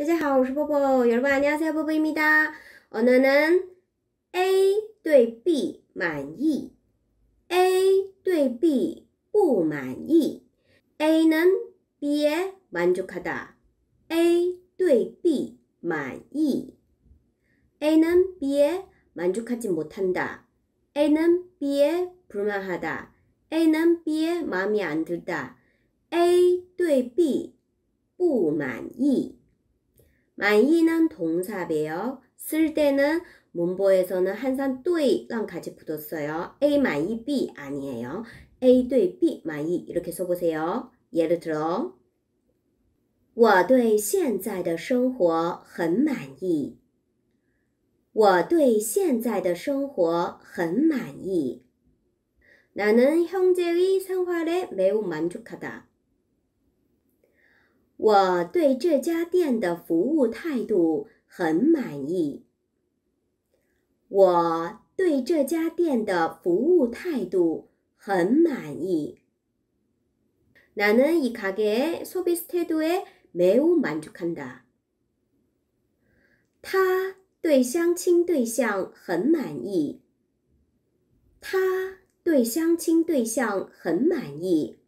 大家好，我是波波。여러분안녕하세요보보입니다 오늘은 A 对 B 满意, A 对 B 不满意. A는 B에 만족하다. A 对 B 满意. A는 B에 만족하지 못한다. A는 B에 불만하다. A는 B에 마음에 안 들다. A 对 B 不满意. 만이는 동사 배요쓸 때는 문보에서는 항상 对랑 같이 붙었어요. A 만이 B 아니에요. A 对 B 만이 이렇게 써보세요. 예를 들어 我对现在的生活很满意我对现在的生活很满意 나는 현재의 생활에 매우 만족하다. 我对这家店的服务态度很满意。我对这家店的服务态度很满意。나는이가게의서비스태도에매우만족한 다。 他对相亲对象很满意。他对相亲对象很满意。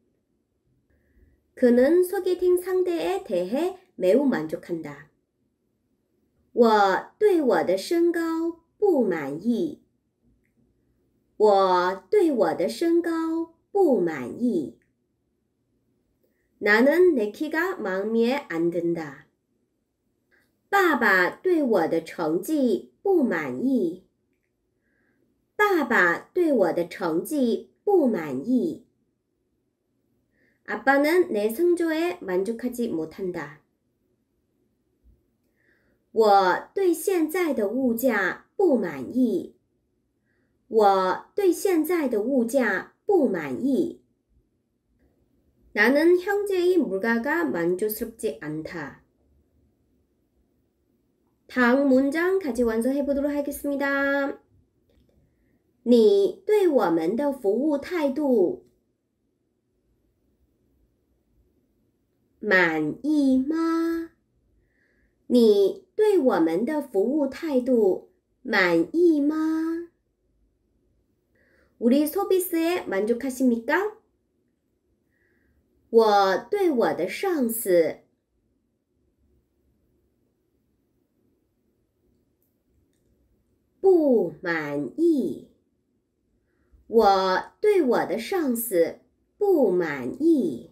可能昨天穿的太黑，没有满足他。我对我的身高不满意。我对我的身高不满意。哪能那气噶妈咪安蹲的？爸爸对我的成绩不满意。爸爸对我的成绩不满意。 아빠는 내 성조에 만족하지 못한다. 我对现在的物价不满意。我对现在的物价不满意。 나는 현재의 물가가 만족스럽지 않다. 다음 문장 같이 완성해 보도록 하겠습니다. 你对我们的服务态度满意吗？你对我们的服务态度满意吗？우리서비스에만족하시니까我对我的上司不满意。我对我的上司不满意。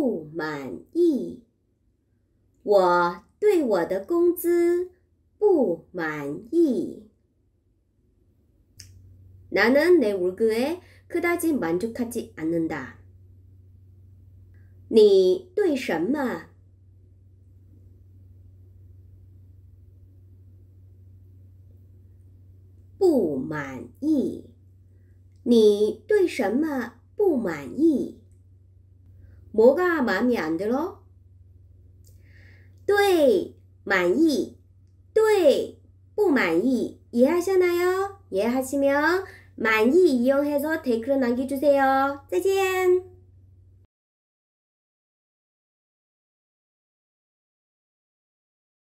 不满意。我对我的工资不满意。나는내월급에그다지만족하지않는 다。 你对什么不满意？你对什么不满意？ 뭐가 마음에 안 들어? 对,满意.对,不满意. 이해하셨나요? 이해하시면 많이 이용해서 댓글 남겨주세요. 짜잔!